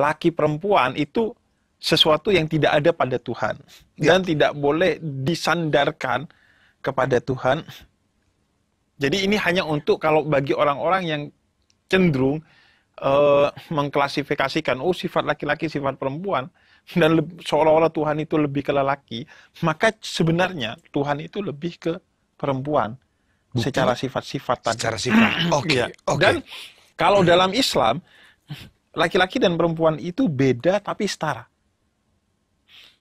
laki perempuan itu sesuatu yang tidak ada pada Tuhan ya. dan tidak boleh disandarkan kepada Tuhan. Jadi ini hanya untuk kalau bagi orang-orang yang cenderung uh, mengklasifikasikan oh sifat laki-laki sifat perempuan dan seolah-olah Tuhan itu lebih ke lelaki, maka sebenarnya Tuhan itu lebih ke perempuan Bukan. secara sifat-sifat tadi. Secara sifat. Oke. Okay, ya. okay. Dan kalau dalam Islam laki-laki dan perempuan itu beda tapi setara.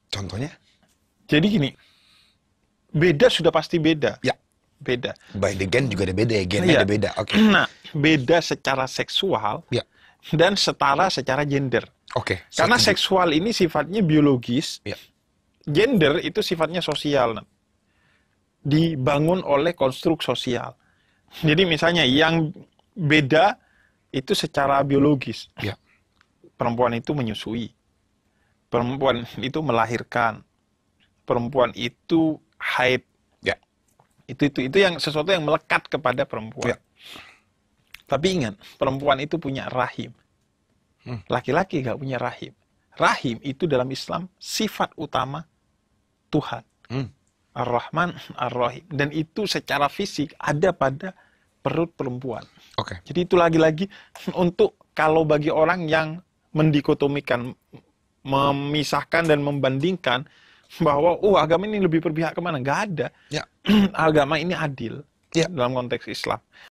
Contohnya? Jadi gini, beda sudah pasti beda. Ya. Beda. By the gen juga ada beda ya, gennya ada beda. Oke. Okay. Nah, beda secara seksual ya. dan setara secara gender. Oke. Okay. Karena Setuju. seksual ini sifatnya biologis. Ya. Gender itu sifatnya sosial. Dibangun oleh konstruk sosial. Jadi misalnya yang beda itu secara biologis. Ya. Perempuan itu menyusui. Perempuan itu melahirkan. Perempuan itu haid. Ya. Itu itu itu yang sesuatu yang melekat kepada perempuan. Ya. Tapi ingat, perempuan itu punya rahim. Hmm. Laki-laki hmm. gak punya rahim. Rahim itu dalam Islam sifat utama Tuhan. Hmm. Ar-Rahman, Ar-Rahim. Dan itu secara fisik ada pada perut perempuan. Oke. Okay. Jadi itu lagi-lagi untuk kalau bagi orang yang mendikotomikan, memisahkan dan membandingkan bahwa oh agama ini lebih berpihak kemana? Gak ada. Ya. agama ini adil ya. dalam konteks Islam.